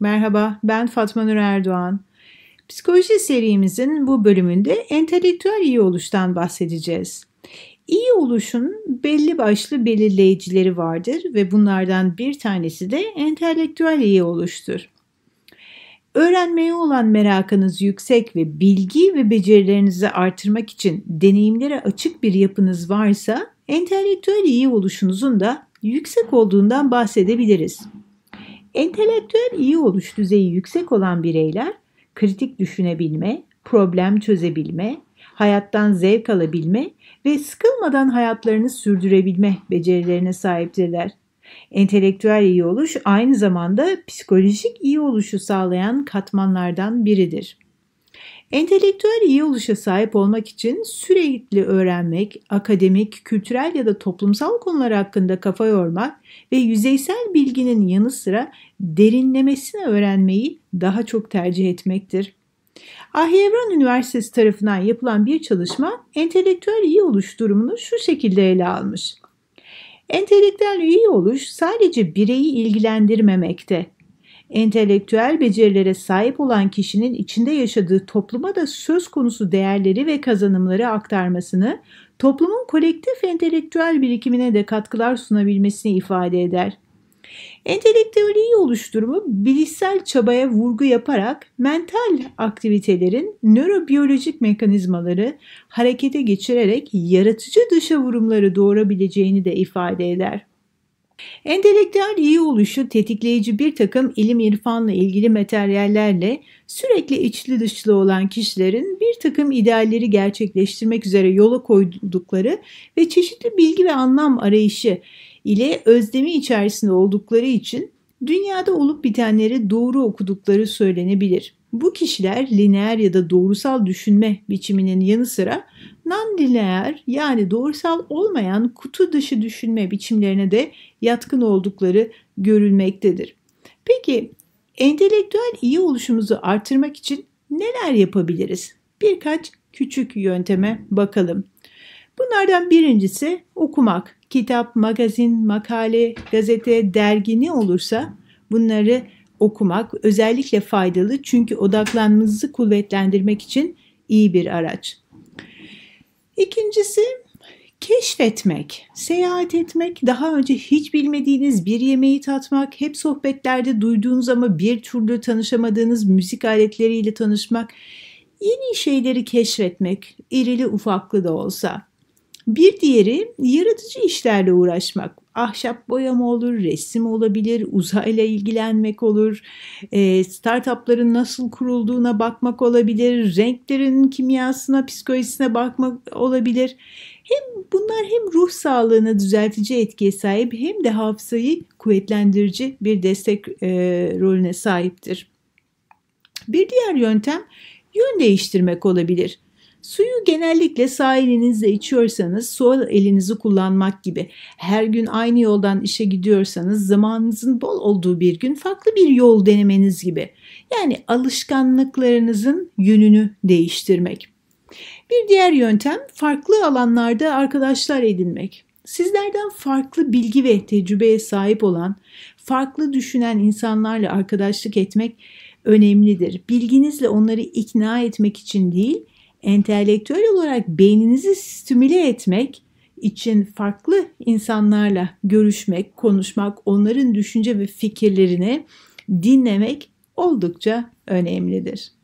Merhaba, ben Fatma Nur Erdoğan. Psikoloji serimizin bu bölümünde entelektüel iyi oluştan bahsedeceğiz. İyi oluşun belli başlı belirleyicileri vardır ve bunlardan bir tanesi de entelektüel iyi oluştur. Öğrenmeye olan merakınız yüksek ve bilgi ve becerilerinizi artırmak için deneyimlere açık bir yapınız varsa entelektüel iyi oluşunuzun da yüksek olduğundan bahsedebiliriz. Entelektüel iyi oluş düzeyi yüksek olan bireyler kritik düşünebilme, problem çözebilme, hayattan zevk alabilme ve sıkılmadan hayatlarını sürdürebilme becerilerine sahiptirler. Entelektüel iyi oluş aynı zamanda psikolojik iyi oluşu sağlayan katmanlardan biridir. Entelektüel iyi oluşa sahip olmak için sürekli öğrenmek, akademik, kültürel ya da toplumsal konular hakkında kafa yormak ve yüzeysel bilginin yanı sıra derinlemesine öğrenmeyi daha çok tercih etmektir. Ahyevran Üniversitesi tarafından yapılan bir çalışma entelektüel iyi oluş durumunu şu şekilde ele almış. Entelektüel iyi oluş sadece bireyi ilgilendirmemekte, Entelektüel becerilere sahip olan kişinin içinde yaşadığı topluma da söz konusu değerleri ve kazanımları aktarmasını, toplumun kolektif entelektüel birikimine de katkılar sunabilmesini ifade eder. Entelektüelliği oluşturumu bilişsel çabaya vurgu yaparak mental aktivitelerin nörobiyolojik mekanizmaları harekete geçirerek yaratıcı dışa vurumları doğurabileceğini de ifade eder. Entelektüel iyi oluşu tetikleyici bir takım ilim irfanla ilgili materyallerle sürekli içli dışlı olan kişilerin bir takım idealleri gerçekleştirmek üzere yola koydukları ve çeşitli bilgi ve anlam arayışı ile özlemi içerisinde oldukları için dünyada olup bitenleri doğru okudukları söylenebilir. Bu kişiler lineer ya da doğrusal düşünme biçiminin yanı sıra non-lineer yani doğrusal olmayan kutu dışı düşünme biçimlerine de yatkın oldukları görülmektedir. Peki entelektüel iyi oluşumuzu artırmak için neler yapabiliriz? Birkaç küçük yönteme bakalım. Bunlardan birincisi okumak. Kitap, magazin, makale, gazete, dergi ne olursa bunları okumak özellikle faydalı çünkü odaklanmanızı kuvvetlendirmek için iyi bir araç. İkincisi keşfetmek, seyahat etmek, daha önce hiç bilmediğiniz bir yemeği tatmak, hep sohbetlerde duyduğunuz ama bir türlü tanışamadığınız müzik aletleriyle tanışmak, yeni şeyleri keşfetmek, irili ufaklı da olsa. Bir diğeri yaratıcı işlerle uğraşmak. Ahşap boyama olur, resim olabilir, uzayla ilgilenmek olur, ee, startupların nasıl kurulduğuna bakmak olabilir, renklerin kimyasına, psikolojisine bakmak olabilir. Hem bunlar hem ruh sağlığına düzeltici etkiye sahip hem de hafızayı kuvvetlendirici bir destek e, rolüne sahiptir. Bir diğer yöntem yön değiştirmek olabilir. Suyu genellikle sahilinizde içiyorsanız sol elinizi kullanmak gibi. Her gün aynı yoldan işe gidiyorsanız zamanınızın bol olduğu bir gün farklı bir yol denemeniz gibi. Yani alışkanlıklarınızın yönünü değiştirmek. Bir diğer yöntem farklı alanlarda arkadaşlar edinmek. Sizlerden farklı bilgi ve tecrübeye sahip olan, farklı düşünen insanlarla arkadaşlık etmek önemlidir. Bilginizle onları ikna etmek için değil, entelektüel olarak beyninizi stimüle etmek için farklı insanlarla görüşmek, konuşmak, onların düşünce ve fikirlerini dinlemek oldukça önemlidir.